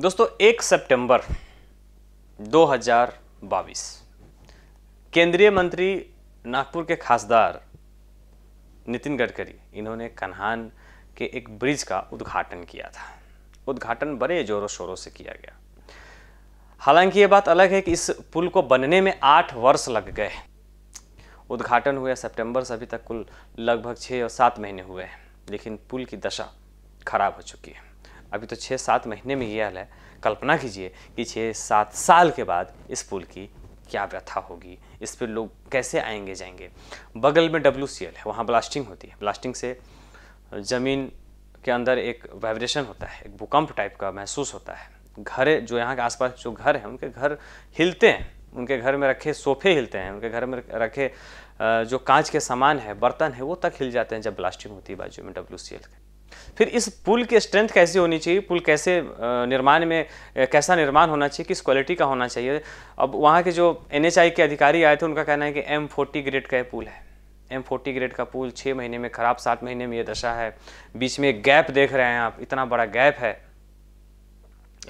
दोस्तों एक सितंबर 2022 केंद्रीय मंत्री नागपुर के खासदार नितिन गडकरी इन्होंने कन्हान के एक ब्रिज का उद्घाटन किया था उद्घाटन बड़े जोरों शोरों से किया गया हालांकि ये बात अलग है कि इस पुल को बनने में आठ वर्ष लग गए उद्घाटन हुए सितंबर से अभी तक कुल लगभग छः और सात महीने हुए हैं लेकिन पुल की दशा खराब हो चुकी है अभी तो छः सात महीने में ये हाल है कल्पना कीजिए कि छः सात साल के बाद इस पुल की क्या व्यथा होगी इस पर लोग कैसे आएंगे जाएंगे बगल में डब्ल्यू है वहाँ ब्लास्टिंग होती है ब्लास्टिंग से ज़मीन के अंदर एक वाइब्रेशन होता है एक भूकंप टाइप का महसूस होता है घर जो यहाँ के आसपास जो घर हैं उनके घर हिलते हैं उनके घर में रखे सोफे हिलते हैं उनके घर में रखे जो कांच के सामान है बर्तन है वो तक हिल जाते हैं जब ब्लास्टिंग होती है बाजू में डब्ल्यू सी एल फिर इस पुल की स्ट्रेंथ कैसी होनी चाहिए पुल कैसे निर्माण में कैसा निर्माण होना चाहिए किस क्वालिटी का होना चाहिए अब वहाँ के जो एन के अधिकारी आए थे उनका कहना है कि एम ग्रेड का पुल है एम फोर्टी ग्रेड का पुल छः महीने में ख़राब सात महीने में ये दशा है बीच में गैप देख रहे हैं आप इतना बड़ा गैप है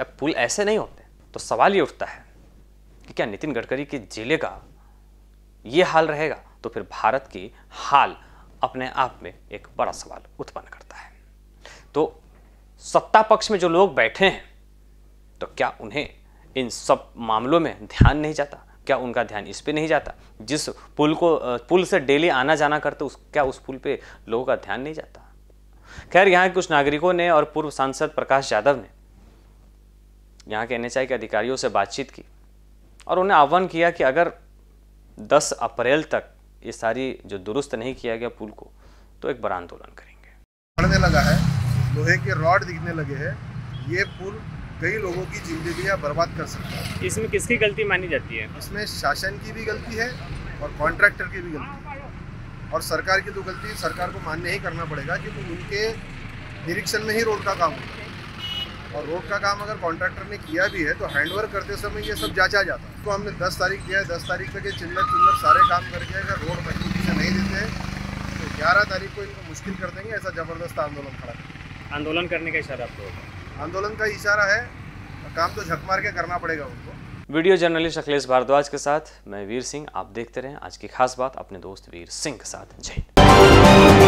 अब पुल ऐसे नहीं होते तो सवाल ये उठता है कि क्या नितिन गडकरी के जिले का ये हाल रहेगा तो फिर भारत की हाल अपने आप में एक बड़ा सवाल उत्पन्न करता है तो सत्ता पक्ष में जो लोग बैठे हैं तो क्या उन्हें इन सब मामलों में ध्यान नहीं जाता क्या उनका ध्यान इस पर नहीं जाता जिस पुल को पुल से डेली आना जाना करते उस क्या उस पुल पे लोगों का ध्यान नहीं जाता खैर यहाँ के कुछ नागरिकों ने और पूर्व सांसद प्रकाश यादव ने यहाँ के एनएचआई के अधिकारियों से बातचीत की और उन्हें आह्वान किया कि अगर 10 अप्रैल तक ये सारी जो दुरुस्त नहीं किया गया पुल को तो एक बड़ा आंदोलन करेंगे लगा है लोहे के रॉड दिखने लगे हैं ये पुल कई लोगों की जिंदगी बर्बाद कर सकता है इसमें किसकी गलती मानी जाती है इसमें शासन की भी गलती है और कॉन्ट्रैक्टर की भी गलती है और सरकार की तो गलती सरकार को मान्य ही करना पड़ेगा क्योंकि उनके निरीक्षण में ही रोड का काम होता है और रोड का काम अगर कॉन्ट्रैक्टर ने किया भी है तो हैंडओवर करते समय ये सब जांचा जाता है तो हमने 10 तारीख दिया है 10 तारीख तक ये चिल्लर चिल्लर सारे काम करके अगर रोड मजबूती से नहीं देते हैं तो 11 तारीख को इनको मुश्किल कर देंगे ऐसा ज़बरदस्त आंदोलन खड़ा करेंगे आंदोलन करने का इशारा आपको आंदोलन का इशारा है काम तो झक मार के करना पड़ेगा उनको वीडियो जर्नलिस्ट अखिलेश भारद्वाज के साथ मैं वीर सिंह आप देखते रहें आज की खास बात अपने दोस्त वीर सिंह के साथ जय